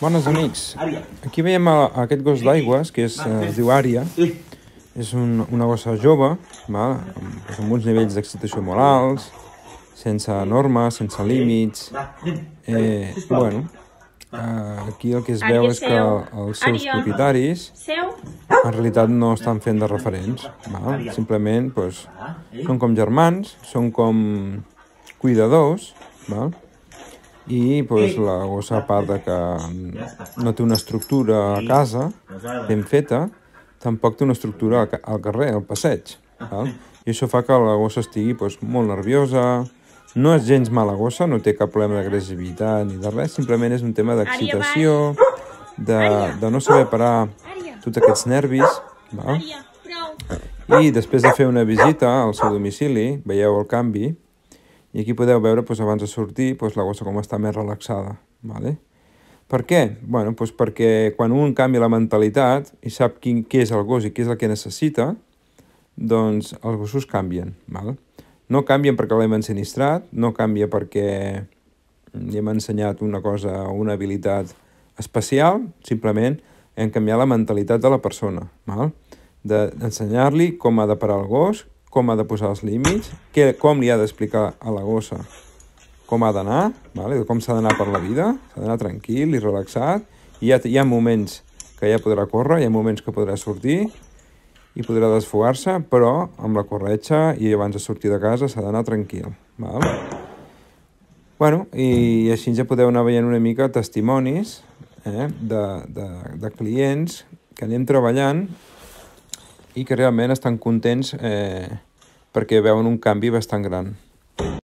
Bones amics, aquí veiem a, a aquest gos d'aigües, que és, eh, es diu Ària, és un, una gossa jove, va? Amb, amb uns nivells d'excitació molt alts, sense normes, sense límits, eh, bueno, eh, aquí el que es veu és que els seus propietaris en realitat no estan fent de referents, va? simplement doncs, són com germans, són com cuidadors, val? i doncs, la gossa, a part de que no té una estructura a casa ben feta, tampoc té una estructura al carrer, al passeig. Val? I això fa que la gossa estigui doncs, molt nerviosa, no és gens mala gossa, no té cap problema d'agressivitat ni de res, simplement és un tema d'excitació, de, de no saber parar tots aquests nervis. Val? I després de fer una visita al seu domicili, veieu el canvi, i aquí podeu veure doncs, abans de sortir doncs, la gossa com està més relaxada. Vale? Per què? Bueno, doncs perquè quan un canvia la mentalitat i sap quin, què és el gos i què és el que necessita, doncs els gossos canvien. Vale? No canvien perquè l'hem ensinistrat, no canvia perquè li hem ensenyat una cosa, una habilitat especial, simplement hem canviat la mentalitat de la persona, val? d'ensenyar-li com ha de parar el gos, com ha de posar els límits, que, com li ha d'explicar a la gossa com ha d'anar, vale? com s'ha d'anar per la vida, s'ha d'anar tranquil i relaxat, i hi ha, hi ha moments que ja podrà córrer, hi ha moments que podrà sortir i podrà desfogar-se, però amb la corretxa i abans de sortir de casa s'ha d'anar tranquil. Val? Bueno, i, i així ja podeu anar veient una mica testimonis eh, de, de, de clients que anem treballant i que realment estan contents eh, perquè veuen un canvi bastant gran.